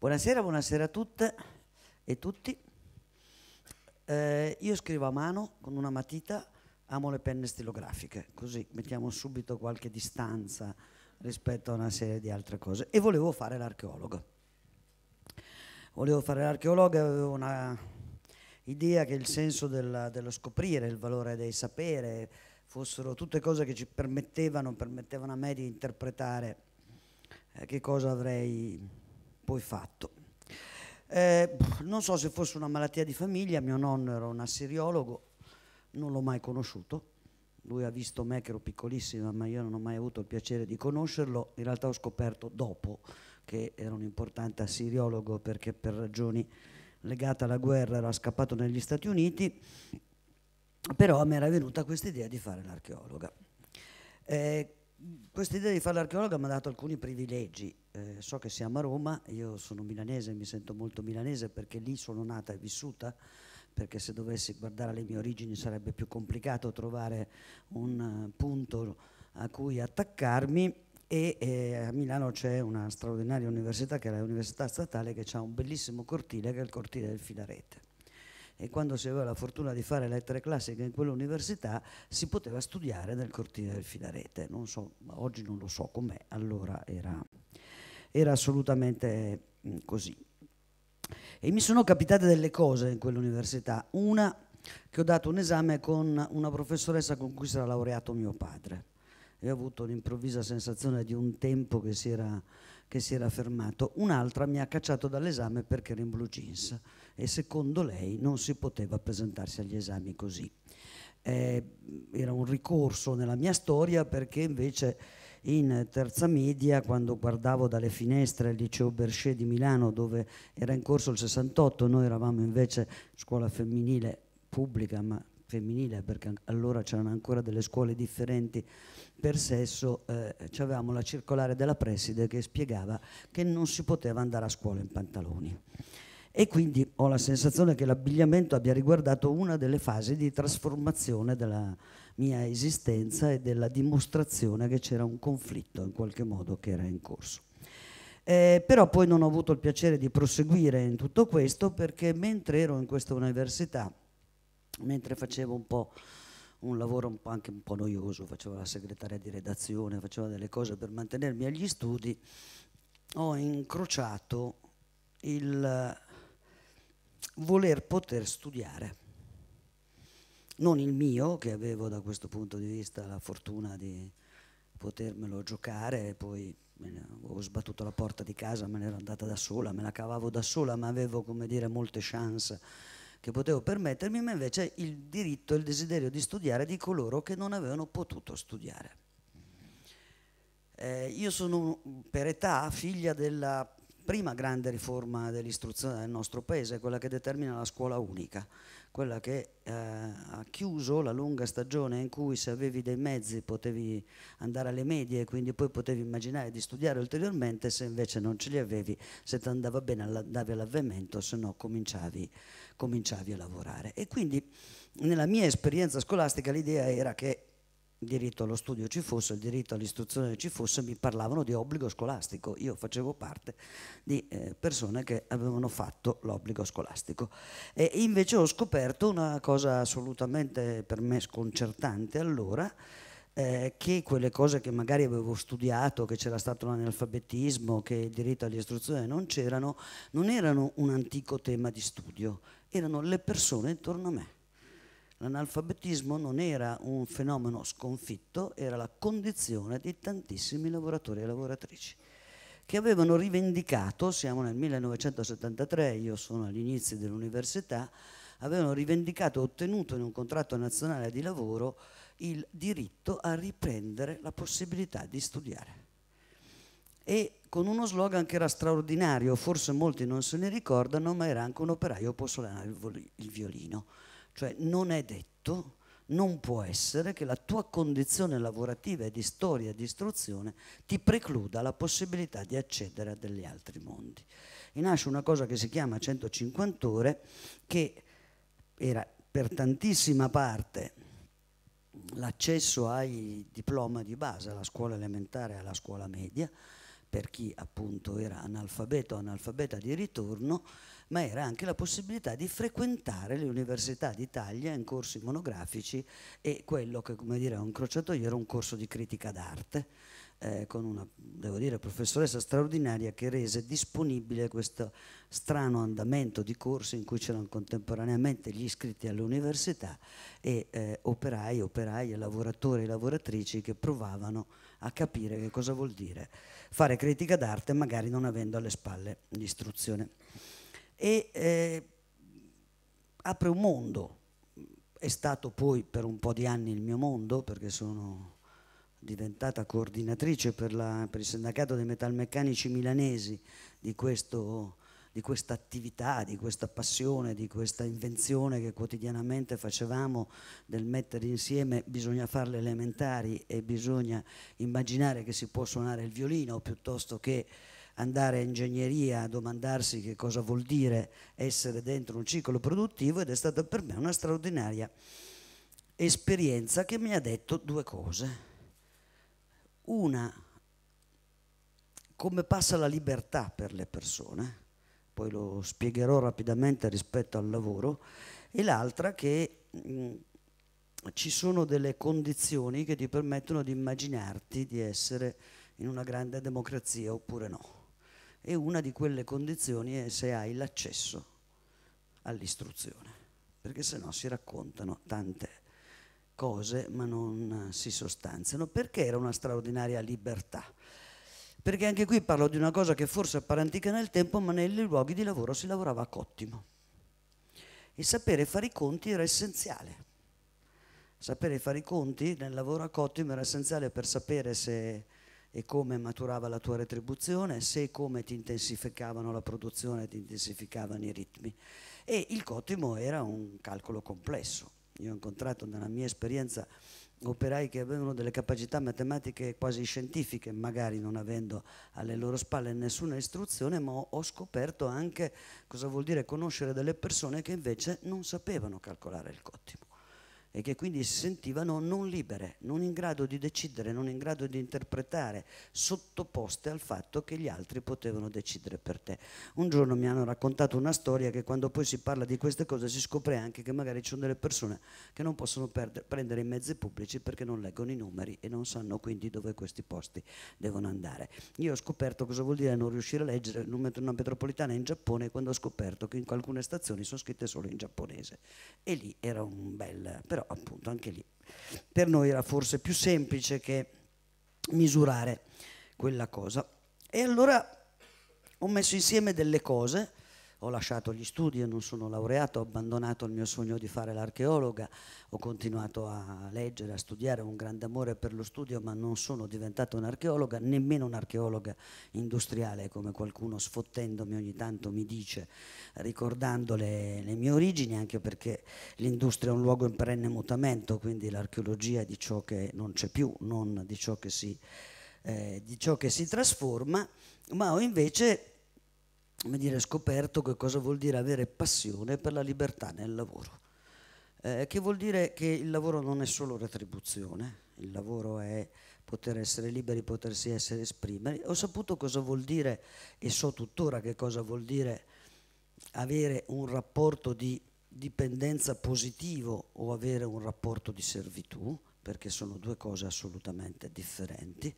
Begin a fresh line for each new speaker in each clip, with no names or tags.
Buonasera, buonasera a tutte e tutti. Eh, io scrivo a mano con una matita, amo le penne stilografiche, così mettiamo subito qualche distanza rispetto a una serie di altre cose. E volevo fare l'archeologo. Volevo fare l'archeologo e avevo una idea che il senso della, dello scoprire, il valore del sapere, fossero tutte cose che ci permettevano, permettevano a me di interpretare eh, che cosa avrei poi fatto. Eh, non so se fosse una malattia di famiglia, mio nonno era un assiriologo, non l'ho mai conosciuto, lui ha visto me che ero piccolissima, ma io non ho mai avuto il piacere di conoscerlo, in realtà ho scoperto dopo che era un importante assiriologo perché per ragioni legate alla guerra era scappato negli Stati Uniti, però a me era venuta questa idea di fare l'archeologa. Eh, questa idea di fare l'archeologa mi ha dato alcuni privilegi. Eh, so che siamo a Roma, io sono milanese, mi sento molto milanese perché lì sono nata e vissuta, perché se dovessi guardare le mie origini sarebbe più complicato trovare un eh, punto a cui attaccarmi e eh, a Milano c'è una straordinaria università che è l'Università Statale che ha un bellissimo cortile che è il cortile del Filarete e quando si aveva la fortuna di fare lettere classiche in quell'università si poteva studiare nel cortile del Filarete, non so, oggi non lo so com'è, allora era, era assolutamente mm, così. E mi sono capitate delle cose in quell'università, una che ho dato un esame con una professoressa con cui si era laureato mio padre e ho avuto l'improvvisa sensazione di un tempo che si era, che si era fermato. Un'altra mi ha cacciato dall'esame perché era in blue jeans e secondo lei non si poteva presentarsi agli esami così. Eh, era un ricorso nella mia storia perché invece in terza media, quando guardavo dalle finestre il liceo Berchet di Milano, dove era in corso il 68, noi eravamo invece scuola femminile pubblica, ma femminile, perché allora c'erano ancora delle scuole differenti per sesso, eh, avevamo la circolare della preside che spiegava che non si poteva andare a scuola in pantaloni. E quindi ho la sensazione che l'abbigliamento abbia riguardato una delle fasi di trasformazione della mia esistenza e della dimostrazione che c'era un conflitto in qualche modo che era in corso. Eh, però poi non ho avuto il piacere di proseguire in tutto questo perché mentre ero in questa università mentre facevo un po' un lavoro un po anche un po' noioso, facevo la segretaria di redazione, facevo delle cose per mantenermi agli studi, ho incrociato il eh, voler poter studiare. Non il mio, che avevo da questo punto di vista la fortuna di potermelo giocare, poi ho sbattuto la porta di casa, me ne ero andata da sola, me la cavavo da sola, ma avevo come dire molte chance che potevo permettermi, ma invece il diritto e il desiderio di studiare di coloro che non avevano potuto studiare. Eh, io sono per età figlia della prima grande riforma dell'istruzione del nostro paese, quella che determina la scuola unica, quella che eh, ha chiuso la lunga stagione in cui se avevi dei mezzi potevi andare alle medie e quindi poi potevi immaginare di studiare ulteriormente, se invece non ce li avevi, se ti andava bene andavi all'avvento, se no cominciavi cominciavi a lavorare. E quindi nella mia esperienza scolastica l'idea era che il diritto allo studio ci fosse, il diritto all'istruzione ci fosse, mi parlavano di obbligo scolastico. Io facevo parte di eh, persone che avevano fatto l'obbligo scolastico. E invece ho scoperto una cosa assolutamente per me sconcertante allora, eh, che quelle cose che magari avevo studiato, che c'era stato l'analfabetismo, che il diritto all'istruzione non c'erano, non erano un antico tema di studio erano le persone intorno a me. L'analfabetismo non era un fenomeno sconfitto, era la condizione di tantissimi lavoratori e lavoratrici che avevano rivendicato, siamo nel 1973, io sono agli inizi dell'università, avevano rivendicato e ottenuto in un contratto nazionale di lavoro il diritto a riprendere la possibilità di studiare. E con uno slogan che era straordinario, forse molti non se ne ricordano, ma era anche un operaio può suonare il, violino. Cioè non è detto, non può essere che la tua condizione lavorativa e di storia e di istruzione ti precluda la possibilità di accedere a degli altri mondi. E nasce una cosa che si chiama 150 ore, che era per tantissima parte l'accesso ai diploma di base, alla scuola elementare e alla scuola media, per chi appunto era analfabeto o analfabeta di ritorno, ma era anche la possibilità di frequentare le università d'Italia in corsi monografici e quello che come dire a incrociato crociatoio era un corso di critica d'arte eh, con una, devo dire, professoressa straordinaria che rese disponibile questo strano andamento di corsi in cui c'erano contemporaneamente gli iscritti all'università e eh, operai, e lavoratori e lavoratrici che provavano a a capire che cosa vuol dire fare critica d'arte magari non avendo alle spalle l'istruzione. E eh, apre un mondo, è stato poi per un po' di anni il mio mondo perché sono diventata coordinatrice per, la, per il sindacato dei metalmeccanici milanesi di questo di questa attività, di questa passione, di questa invenzione che quotidianamente facevamo del mettere insieme, bisogna fare le elementari e bisogna immaginare che si può suonare il violino piuttosto che andare a ingegneria, a domandarsi che cosa vuol dire essere dentro un ciclo produttivo ed è stata per me una straordinaria esperienza che mi ha detto due cose. Una, come passa la libertà per le persone poi lo spiegherò rapidamente rispetto al lavoro, e l'altra che mh, ci sono delle condizioni che ti permettono di immaginarti di essere in una grande democrazia oppure no. E una di quelle condizioni è se hai l'accesso all'istruzione, perché se no si raccontano tante cose ma non si sostanziano, perché era una straordinaria libertà perché anche qui parlo di una cosa che forse appare antica nel tempo, ma nei luoghi di lavoro si lavorava a cottimo. E sapere fare i conti era essenziale. Sapere fare i conti nel lavoro a cottimo era essenziale per sapere se e come maturava la tua retribuzione, se e come ti intensificavano la produzione, ti intensificavano i ritmi. E il cottimo era un calcolo complesso. Io ho incontrato nella mia esperienza operai che avevano delle capacità matematiche quasi scientifiche, magari non avendo alle loro spalle nessuna istruzione, ma ho scoperto anche cosa vuol dire conoscere delle persone che invece non sapevano calcolare il cottimo e che quindi si sentivano non libere, non in grado di decidere, non in grado di interpretare, sottoposte al fatto che gli altri potevano decidere per te. Un giorno mi hanno raccontato una storia che quando poi si parla di queste cose si scopre anche che magari ci sono delle persone che non possono prendere i mezzi pubblici perché non leggono i numeri e non sanno quindi dove questi posti devono andare. Io ho scoperto cosa vuol dire non riuscire a leggere il una metropolitana in Giappone quando ho scoperto che in alcune stazioni sono scritte solo in giapponese e lì era un bel però appunto anche lì per noi era forse più semplice che misurare quella cosa. E allora ho messo insieme delle cose ho lasciato gli studi, non sono laureato, ho abbandonato il mio sogno di fare l'archeologa, ho continuato a leggere, a studiare, ho un grande amore per lo studio, ma non sono diventata un'archeologa, nemmeno un'archeologa industriale, come qualcuno sfottendomi ogni tanto mi dice, ricordando le, le mie origini, anche perché l'industria è un luogo in perenne mutamento, quindi l'archeologia è di ciò che non c'è più, non di ciò che si, eh, di ciò che si trasforma, ma ho invece dire, scoperto che cosa vuol dire avere passione per la libertà nel lavoro. Eh, che vuol dire che il lavoro non è solo retribuzione, il lavoro è poter essere liberi, potersi essere esprimere. Ho saputo cosa vuol dire e so tuttora che cosa vuol dire avere un rapporto di dipendenza positivo o avere un rapporto di servitù, perché sono due cose assolutamente differenti.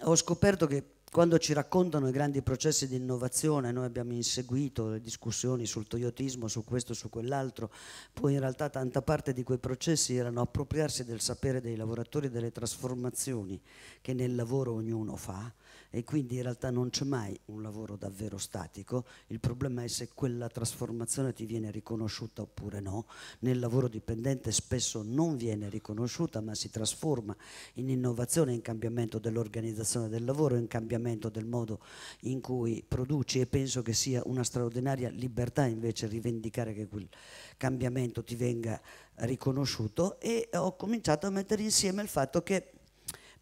Ho scoperto che quando ci raccontano i grandi processi di innovazione, noi abbiamo inseguito le discussioni sul toyotismo, su questo, su quell'altro, poi in realtà tanta parte di quei processi erano appropriarsi del sapere dei lavoratori delle trasformazioni che nel lavoro ognuno fa, e quindi in realtà non c'è mai un lavoro davvero statico, il problema è se quella trasformazione ti viene riconosciuta oppure no, nel lavoro dipendente spesso non viene riconosciuta ma si trasforma in innovazione, in cambiamento dell'organizzazione del lavoro, in cambiamento del modo in cui produci e penso che sia una straordinaria libertà invece rivendicare che quel cambiamento ti venga riconosciuto e ho cominciato a mettere insieme il fatto che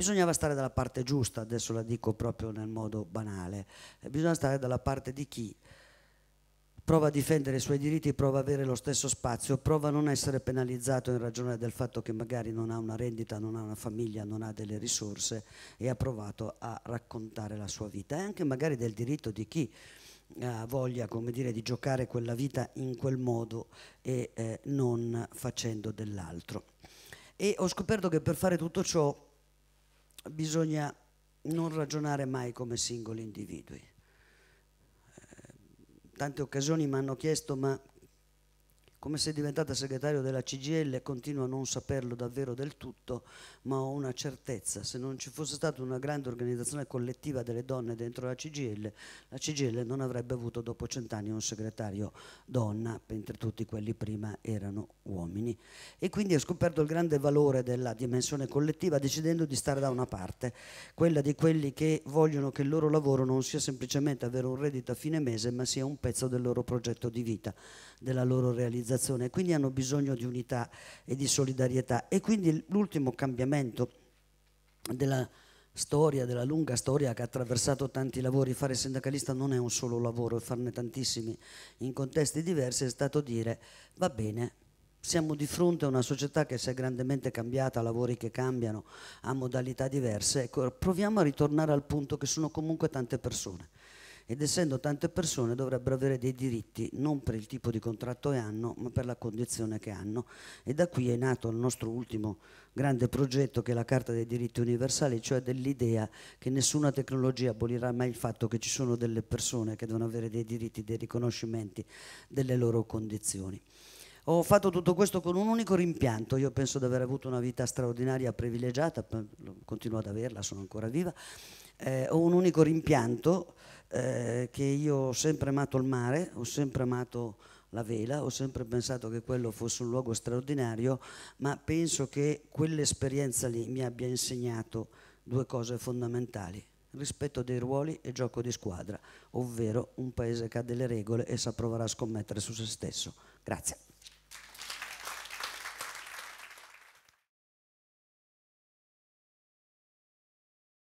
bisognava stare dalla parte giusta, adesso la dico proprio nel modo banale, eh, bisogna stare dalla parte di chi prova a difendere i suoi diritti, prova a avere lo stesso spazio, prova a non essere penalizzato in ragione del fatto che magari non ha una rendita, non ha una famiglia, non ha delle risorse e ha provato a raccontare la sua vita e anche magari del diritto di chi eh, ha voglia come dire, di giocare quella vita in quel modo e eh, non facendo dell'altro. E ho scoperto che per fare tutto ciò bisogna non ragionare mai come singoli individui. Eh, tante occasioni mi hanno chiesto ma come sei diventata segretario della CGL continuo a non saperlo davvero del tutto, ma ho una certezza, se non ci fosse stata una grande organizzazione collettiva delle donne dentro la CGL, la CGL non avrebbe avuto dopo cent'anni un segretario donna, mentre tutti quelli prima erano uomini. E quindi ho scoperto il grande valore della dimensione collettiva decidendo di stare da una parte, quella di quelli che vogliono che il loro lavoro non sia semplicemente avere un reddito a fine mese, ma sia un pezzo del loro progetto di vita, della loro realizzazione organizzazione, quindi hanno bisogno di unità e di solidarietà. E quindi l'ultimo cambiamento della storia, della lunga storia che ha attraversato tanti lavori, fare sindacalista non è un solo lavoro e farne tantissimi in contesti diversi, è stato dire va bene, siamo di fronte a una società che si è grandemente cambiata, a lavori che cambiano, a modalità diverse, ecco, proviamo a ritornare al punto che sono comunque tante persone ed essendo tante persone dovrebbero avere dei diritti non per il tipo di contratto che hanno ma per la condizione che hanno e da qui è nato il nostro ultimo grande progetto che è la Carta dei diritti universali, cioè dell'idea che nessuna tecnologia abolirà mai il fatto che ci sono delle persone che devono avere dei diritti, dei riconoscimenti delle loro condizioni. Ho fatto tutto questo con un unico rimpianto, io penso di aver avuto una vita straordinaria, privilegiata, continuo ad averla, sono ancora viva, eh, ho un unico rimpianto eh, che io ho sempre amato il mare, ho sempre amato la vela, ho sempre pensato che quello fosse un luogo straordinario, ma penso che quell'esperienza lì mi abbia insegnato due cose fondamentali, rispetto dei ruoli e gioco di squadra, ovvero un paese che ha delle regole e saprà provare a scommettere su se stesso. Grazie.